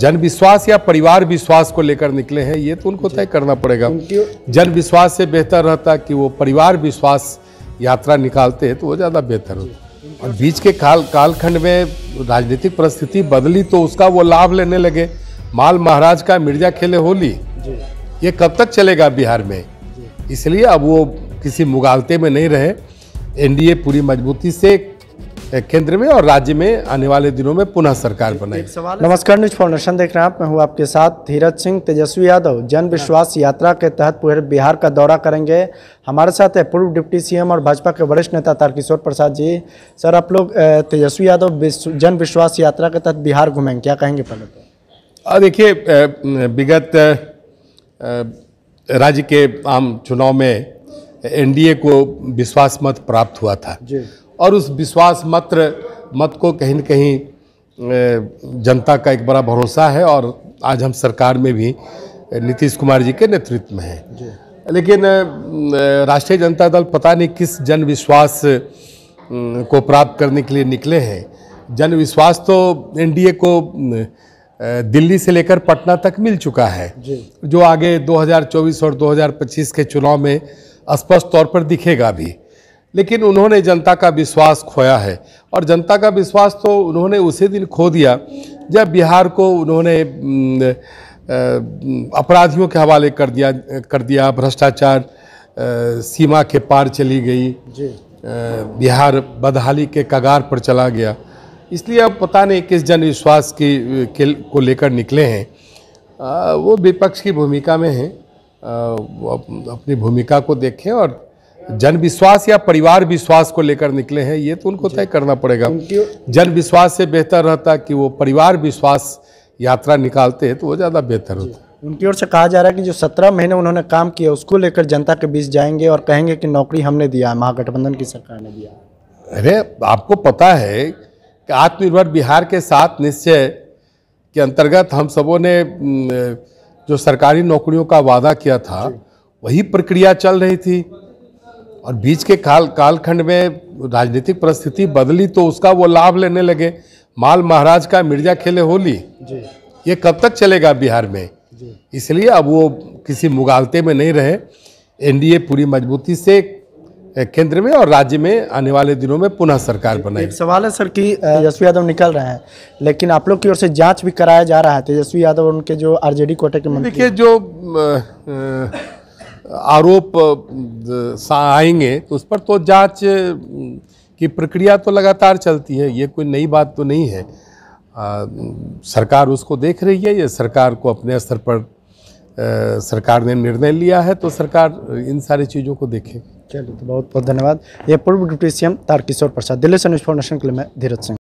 जन विश्वास या परिवार विश्वास को लेकर निकले हैं ये तो उनको तय करना पड़ेगा जन विश्वास से बेहतर रहता कि वो परिवार विश्वास यात्रा निकालते हैं तो वो ज़्यादा बेहतर होता और बीच के काल कालखंड में राजनीतिक परिस्थिति बदली तो उसका वो लाभ लेने लगे माल महाराज का मिर्जा खेले होली ये कब तक चलेगा बिहार में इसलिए अब वो किसी मुगालते में नहीं रहे एनडीए पूरी मजबूती से केंद्र में और राज्य में आने वाले दिनों में पुनः सरकार बनाई नमस्कार न्यूज फाउंडेशन देख रहे हैं आप मैं हूँ आपके साथ धीरज सिंह तेजस्वी यादव जन विश्वास यात्रा के तहत पूरे बिहार का दौरा करेंगे हमारे साथ है पूर्व डिप्टी सीएम और भाजपा के वरिष्ठ नेता तारकिशोर प्रसाद जी सर आप लोग तेजस्वी यादव जन विश्वास यात्रा के तहत बिहार घूमेंगे क्या कहेंगे पहले तो देखिए विगत राज्य के आम चुनाव में एनडीए को विश्वास मत प्राप्त हुआ था और उस विश्वास मात्र मत को कहीं न कहीं जनता का एक बड़ा भरोसा है और आज हम सरकार में भी नीतीश कुमार जी के नेतृत्व में हैं लेकिन राष्ट्रीय जनता दल पता नहीं किस जन विश्वास को प्राप्त करने के लिए निकले हैं जन विश्वास तो एनडीए को दिल्ली से लेकर पटना तक मिल चुका है जो आगे 2024 और 2025 के चुनाव में स्पष्ट तौर पर दिखेगा भी लेकिन उन्होंने जनता का विश्वास खोया है और जनता का विश्वास तो उन्होंने उसी दिन खो दिया जब बिहार को उन्होंने अपराधियों के हवाले कर दिया कर दिया भ्रष्टाचार सीमा के पार चली गई बिहार बदहाली के कगार पर चला गया इसलिए अब पता नहीं किस जनविश्वास की के, को लेकर निकले हैं आ, वो विपक्ष की भूमिका में हैं अपनी भूमिका को देखें और जन विश्वास या परिवार विश्वास को लेकर निकले हैं ये तो उनको तय करना पड़ेगा जन विश्वास से बेहतर रहता कि वो परिवार विश्वास यात्रा निकालते हैं तो वो ज़्यादा बेहतर होता उनकी ओर से कहा जा रहा है कि जो सत्रह महीने उन्होंने काम किया उसको लेकर जनता के बीच जाएंगे और कहेंगे कि नौकरी हमने दिया महागठबंधन की सरकार ने दिया अरे आपको पता है कि आत्मनिर्भर बिहार के साथ निश्चय के अंतर्गत हम सबों ने जो सरकारी नौकरियों का वादा किया था वही प्रक्रिया चल रही थी और बीच के काल कालखंड में राजनीतिक परिस्थिति बदली तो उसका वो लाभ लेने लगे माल महाराज का मिर्जा खेले होली ये कब तक चलेगा बिहार में इसलिए अब वो किसी मुगालते में नहीं रहे एनडीए पूरी मजबूती से केंद्र में और राज्य में आने वाले दिनों में पुनः सरकार बनाई सवाल है सर कि तेजस्वी यादव निकल रहे हैं लेकिन आप लोग की ओर से जांच भी कराया जा रहा है तेजस्वी तो यादव उनके जो आरजेडी कोटे के देखिए जो आ, आ, आरोप आएंगे तो उस पर तो जांच की प्रक्रिया तो लगातार चलती है ये कोई नई बात तो नहीं है आ, सरकार उसको देख रही है ये सरकार को अपने स्तर पर आ, सरकार ने निर्णय लिया है तो सरकार इन सारी चीज़ों को देखे चलिए तो बहुत बहुत धन्यवाद ये पूर्व deputy C M Tarkishore Prasad Delhi से न्यूज फाउंडेशन के लिए मैं धीरज सिंह